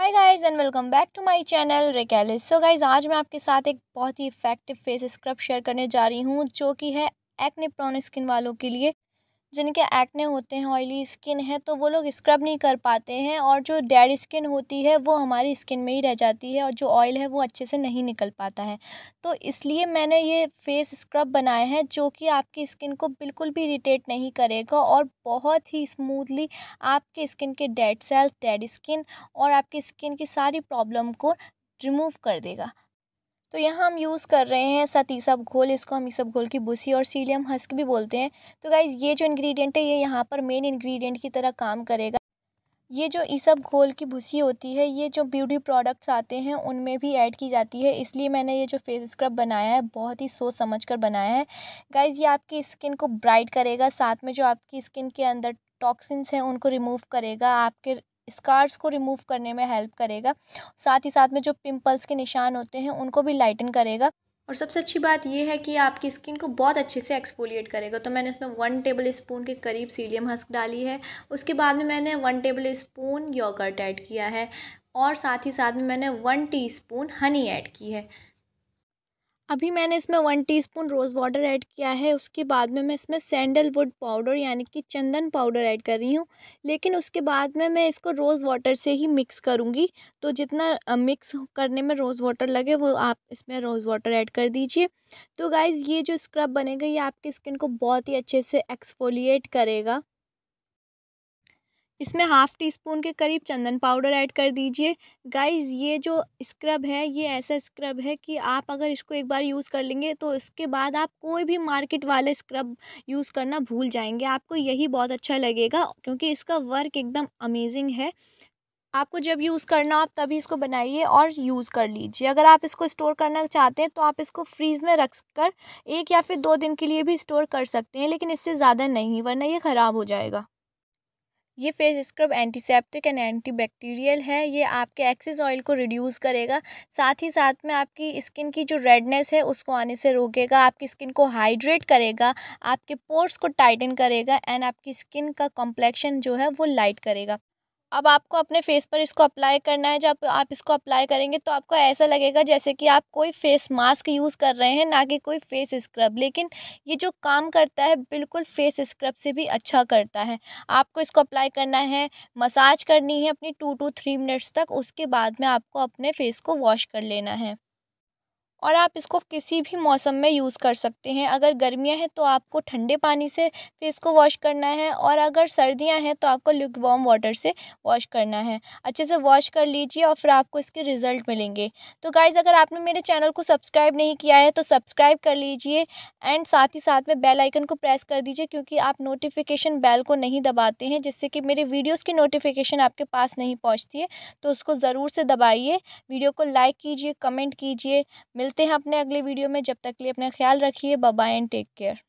hi guys and welcome back to my channel रेकेलिस so guys आज मैं आपके साथ एक बहुत ही इफेक्टिव फेस स्क्रब शेयर करने जा रही हूँ जो कि है एक्ने प्रॉन स्किन वालों के लिए जिनके एक्ने होते हैं ऑयली स्किन है तो वो लोग स्क्रब नहीं कर पाते हैं और जो डेड स्किन होती है वो हमारी स्किन में ही रह जाती है और जो ऑयल है वो अच्छे से नहीं निकल पाता है तो इसलिए मैंने ये फेस स्क्रब बनाए हैं जो कि आपकी स्किन को बिल्कुल भी इरीटेट नहीं करेगा और बहुत ही स्मूथली आपके स्किन के डेड सेल्स डेड स्किन और आपकी स्किन की सारी प्रॉब्लम को रिमूव कर देगा तो यहाँ हम यूज़ कर रहे हैं साथ ईसब घोल इसको हम ईसब घोल की बुसी और सीलियम हस्क भी बोलते हैं तो गाइज़ ये जो इन्ग्रीडियंट है ये यहाँ पर मेन इन्ग्रीडियंट की तरह काम करेगा ये जो ईसब घोल की भूसी होती है ये जो ब्यूटी प्रोडक्ट्स आते हैं उनमें भी ऐड की जाती है इसलिए मैंने ये जो फेस स्क्रब बनाया है बहुत ही सोच समझ कर बनाया है गाइज़ ये आपकी स्किन को ब्राइट करेगा साथ में जो आपकी स्किन के अंदर टॉक्सिन्स हैं उनको रिमूव करेगा आपके स्कार्स को रिमूव करने में हेल्प करेगा साथ ही साथ में जो पिंपल्स के निशान होते हैं उनको भी लाइटन करेगा और सबसे अच्छी बात यह है कि आपकी स्किन को बहुत अच्छे से एक्सफोलिएट करेगा तो मैंने इसमें वन टेबल स्पून के करीब सीडियम हस्क डाली है उसके बाद में मैंने one tablespoon yogurt add किया है और साथ ही साथ में मैंने वन टीस्पून हनी ऐड की है अभी मैंने इसमें one teaspoon rose water add किया है उसके बाद में मैं इसमें सैंडलवुड पाउडर यानी कि चंदन पाउडर ऐड कर रही हूँ लेकिन उसके बाद में मैं इसको रोज़ वाटर से ही मिक्स करूँगी तो जितना मिक्स करने में रोज़ वाटर लगे वो आप इसमें रोज़ वाटर ऐड कर दीजिए तो गाइज़ ये जो स्क्रब बनेगा ये आपकी स्किन को बहुत ही अच्छे से एक्सफोलिएट करेगा इसमें हाफ़ टी स्पून के करीब चंदन पाउडर ऐड कर दीजिए गाइस ये जो स्क्रब है ये ऐसा स्क्रब है कि आप अगर इसको एक बार यूज़ कर लेंगे तो इसके बाद आप कोई भी मार्केट वाला स्क्रब यूज़ करना भूल जाएंगे आपको यही बहुत अच्छा लगेगा क्योंकि इसका वर्क एकदम अमेजिंग है आपको जब यूज़ करना हो आप तभी इसको बनाइए और यूज़ कर लीजिए अगर आप इसको स्टोर करना चाहते हैं तो आप इसको फ्रीज़ में रख कर एक या फिर दो दिन के लिए भी स्टोर कर सकते हैं लेकिन इससे ज़्यादा नहीं वरना ये ख़राब हो जाएगा ये face scrub antiseptic and antibacterial है ये आपके एक्सेस ऑयल को रिड्यूस करेगा साथ ही साथ में आपकी स्किन की जो रेडनेस है उसको आने से रोकेगा आपकी स्किन को हाइड्रेट करेगा आपके पोर्स को टाइटन करेगा एंड आपकी स्किन का कॉम्प्लेक्शन जो है वो लाइट करेगा अब आपको अपने फेस पर इसको अप्लाई करना है जब आप इसको अप्लाई करेंगे तो आपको ऐसा लगेगा जैसे कि आप कोई फेस मास्क यूज़ कर रहे हैं ना कि कोई फेस स्क्रब लेकिन ये जो काम करता है बिल्कुल फेस स्क्रब से भी अच्छा करता है आपको इसको अप्लाई करना है मसाज करनी है अपनी टू टू थ्री मिनट्स तक उसके बाद में आपको अपने फेस को वॉश कर लेना है और आप इसको किसी भी मौसम में यूज़ कर सकते हैं अगर गर्मियाँ हैं तो आपको ठंडे पानी से फेस को वॉश करना है और अगर सर्दियाँ हैं तो आपको ल्यूक वॉम वाटर से वॉश करना है अच्छे से वॉश कर लीजिए और फिर आपको इसके रिज़ल्ट मिलेंगे तो गाइज़ अगर आपने मेरे चैनल को सब्सक्राइब नहीं किया है तो सब्सक्राइब कर लीजिए एंड साथ ही साथ में बेल आइकन को प्रेस कर दीजिए क्योंकि आप नोटिफिकेशन बेल को नहीं दबाते हैं जिससे कि मेरे वीडियोज़ की नोटिफिकेशन आपके पास नहीं पहुँचती है तो उसको ज़रूर से दबाइए वीडियो को लाइक कीजिए कमेंट कीजिए मिल मिलते हैं अपने अगले वीडियो में जब तक लिए अपना ख्याल रखिए बाय एंड टेक केयर